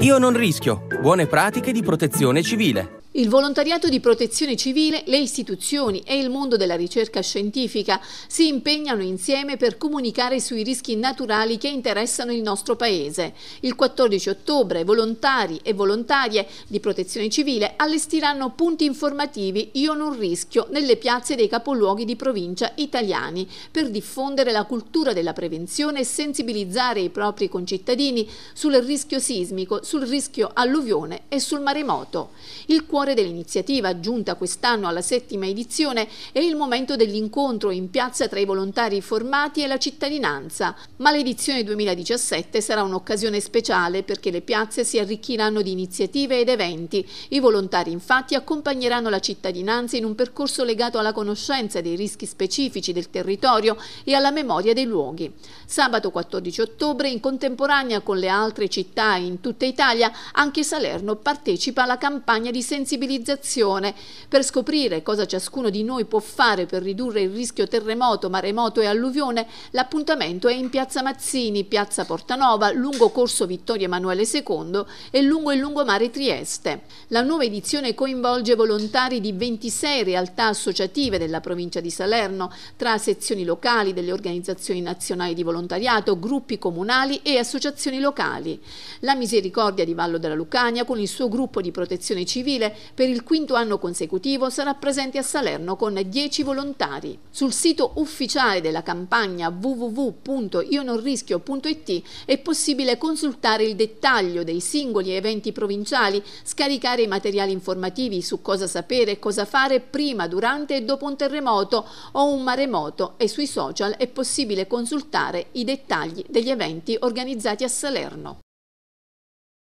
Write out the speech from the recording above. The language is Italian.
Io non rischio. Buone pratiche di protezione civile. Il volontariato di protezione civile, le istituzioni e il mondo della ricerca scientifica si impegnano insieme per comunicare sui rischi naturali che interessano il nostro Paese. Il 14 ottobre volontari e volontarie di protezione civile allestiranno punti informativi Io non rischio nelle piazze dei capoluoghi di provincia italiani per diffondere la cultura della prevenzione e sensibilizzare i propri concittadini sul rischio sismico, sul rischio alluvione e sul maremoto. Il cuore dell'iniziativa giunta quest'anno alla settima edizione è il momento dell'incontro in piazza tra i volontari formati e la cittadinanza, ma l'edizione 2017 sarà un'occasione speciale perché le piazze si arricchiranno di iniziative ed eventi. I volontari infatti accompagneranno la cittadinanza in un percorso legato alla conoscenza dei rischi specifici del territorio e alla memoria dei luoghi. Sabato 14 ottobre, in contemporanea con le altre città in tutta Italia, anche Salerno partecipa alla campagna di sensibilizzazione sensibilizzazione per scoprire cosa ciascuno di noi può fare per ridurre il rischio terremoto, maremoto e alluvione, l'appuntamento è in Piazza Mazzini, Piazza Portanova, lungo Corso Vittorio Emanuele II e lungo il lungomare Trieste. La nuova edizione coinvolge volontari di 26 realtà associative della provincia di Salerno, tra sezioni locali delle organizzazioni nazionali di volontariato, gruppi comunali e associazioni locali. La Misericordia di Vallo della Lucania, con il suo gruppo di protezione civile, per il quinto anno consecutivo sarà presente a Salerno con 10 volontari. Sul sito ufficiale della campagna www.ionorrischio.it è possibile consultare il dettaglio dei singoli eventi provinciali, scaricare i materiali informativi su cosa sapere e cosa fare prima, durante e dopo un terremoto o un maremoto e sui social è possibile consultare i dettagli degli eventi organizzati a Salerno.